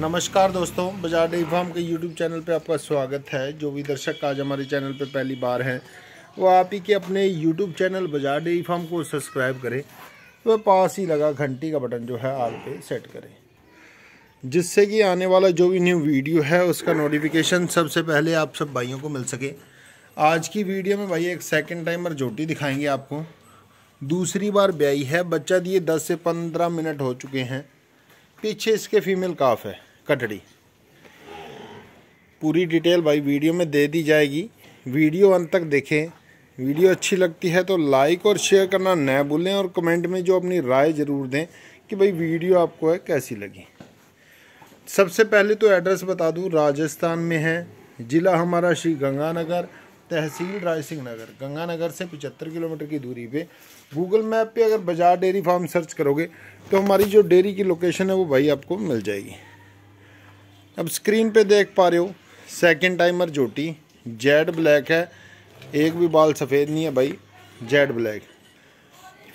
नमस्कार दोस्तों Bazaar day farm के यूट्यूब चैनल पर आपका स्वागत है जो भी दर्शक आज हमारे चैनल पर पहली बार हैं वो आप ही के अपने YouTube channel Bazaar day farm को सब्सक्राइब करें वह तो पास ही लगा घंटी का बटन जो है आल पे सेट करें जिससे कि आने वाला जो भी न्यू वीडियो है उसका नोटिफिकेशन सबसे पहले आप सब भाइयों को मिल सके आज की वीडियो में भाई एक सेकेंड टाइमर जोटी दिखाएंगे आपको दूसरी बार ब्याई है बच्चा दिए दस से पंद्रह मिनट हो चुके हैं पीछे इसके फीमेल काफ है कटड़ी पूरी डिटेल भाई वीडियो में दे दी जाएगी वीडियो अंत तक देखें वीडियो अच्छी लगती है तो लाइक और शेयर करना न भूलें और कमेंट में जो अपनी राय ज़रूर दें कि भाई वीडियो आपको है कैसी लगी सबसे पहले तो एड्रेस बता दूं राजस्थान में है ज़िला हमारा श्री गंगानगर तहसील राय सिंह नगर गंगानगर से पचहत्तर किलोमीटर की दूरी पे गूगल मैप पे अगर बाजार डेयरी फार्म सर्च करोगे तो हमारी जो डेयरी की लोकेशन है वो भाई आपको मिल जाएगी अब स्क्रीन पे देख पा रहे हो सेकंड टाइमर जोटी जेड ब्लैक है एक भी बाल सफ़ेद नहीं है भाई जेड ब्लैक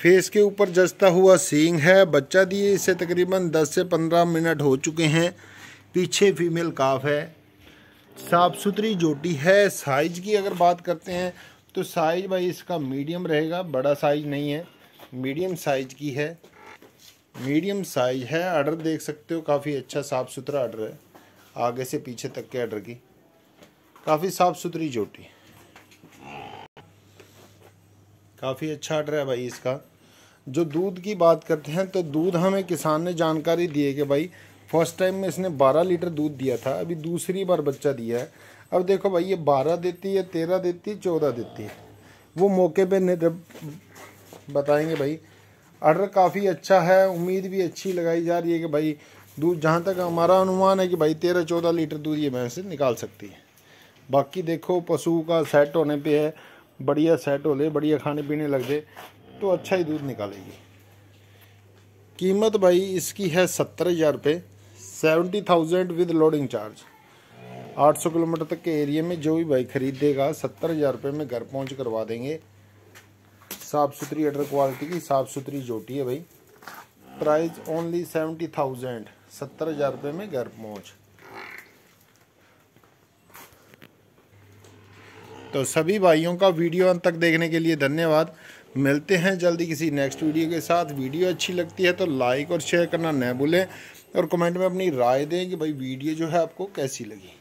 फेस के ऊपर जस्ता हुआ सींग है बच्चा दिए इसे तकरीबन 10 से 15 मिनट हो चुके हैं पीछे फीमेल काफ है साफ़ सुथरी जोटी है साइज़ की अगर बात करते हैं तो साइज़ भाई इसका मीडियम रहेगा बड़ा साइज़ नहीं है मीडियम साइज़ की है मीडियम साइज़ है आर्डर देख सकते हो काफ़ी अच्छा साफ़ सुथरा आर्डर है आगे से पीछे तक के आर्डर की काफ़ी साफ़ सुथरी जोटी काफ़ी अच्छा आर्डर है भाई इसका जो दूध की बात करते हैं तो दूध हमें किसान ने जानकारी दी है कि भाई फर्स्ट टाइम में इसने 12 लीटर दूध दिया था अभी दूसरी बार बच्चा दिया है अब देखो भाई ये 12 देती है 13 देती है चौदह देती है वो मौके पे जब बताएंगे भाई आर्डर काफ़ी अच्छा है उम्मीद भी अच्छी लगाई जा रही है कि भाई दूध जहाँ तक हमारा अनुमान है कि भाई तेरह चौदह लीटर दूध ये भैंस निकाल सकती है बाकी देखो पशु का सेट होने पे है बढ़िया सेट हो ले बढ़िया खाने पीने लग जाए तो अच्छा ही दूध निकालेगी कीमत भाई इसकी है सत्तर हज़ार रुपये seventy thousand with loading charge आठ सौ किलोमीटर तक के एरिया में जो भी बाइक खरीद देगा सत्तर हज़ार रुपये में घर पहुंच करवा देंगे साफ़ सुथरी एडर क्वालिटी की साफ़ सुथरी जोटी है भाई प्राइस ओनली सेवेंटी थाउजेंड सत्तर हज़ार रुपये में घर पहुंच तो सभी भाइयों का वीडियो अंत तक देखने के लिए धन्यवाद मिलते हैं जल्दी किसी नेक्स्ट वीडियो के साथ वीडियो अच्छी लगती है तो लाइक और शेयर करना न भूलें और कमेंट में अपनी राय दें कि भाई वीडियो जो है आपको कैसी लगी